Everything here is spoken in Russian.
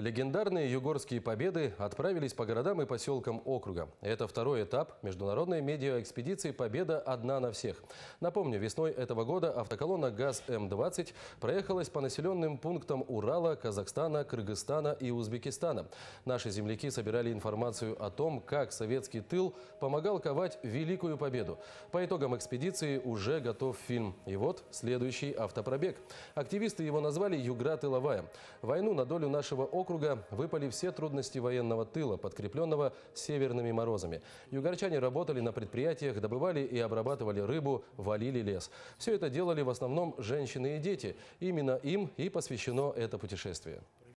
Легендарные югорские победы отправились по городам и поселкам округа. Это второй этап международной медиаэкспедиции «Победа одна на всех». Напомню, весной этого года автоколонна ГАЗ-М20 проехалась по населенным пунктам Урала, Казахстана, Кыргызстана и Узбекистана. Наши земляки собирали информацию о том, как советский тыл помогал ковать Великую Победу. По итогам экспедиции уже готов фильм. И вот следующий автопробег. Активисты его назвали «Югра тыловая». Войну на долю нашего округа округа выпали все трудности военного тыла, подкрепленного северными морозами. Югорчане работали на предприятиях, добывали и обрабатывали рыбу, валили лес. Все это делали в основном женщины и дети. Именно им и посвящено это путешествие.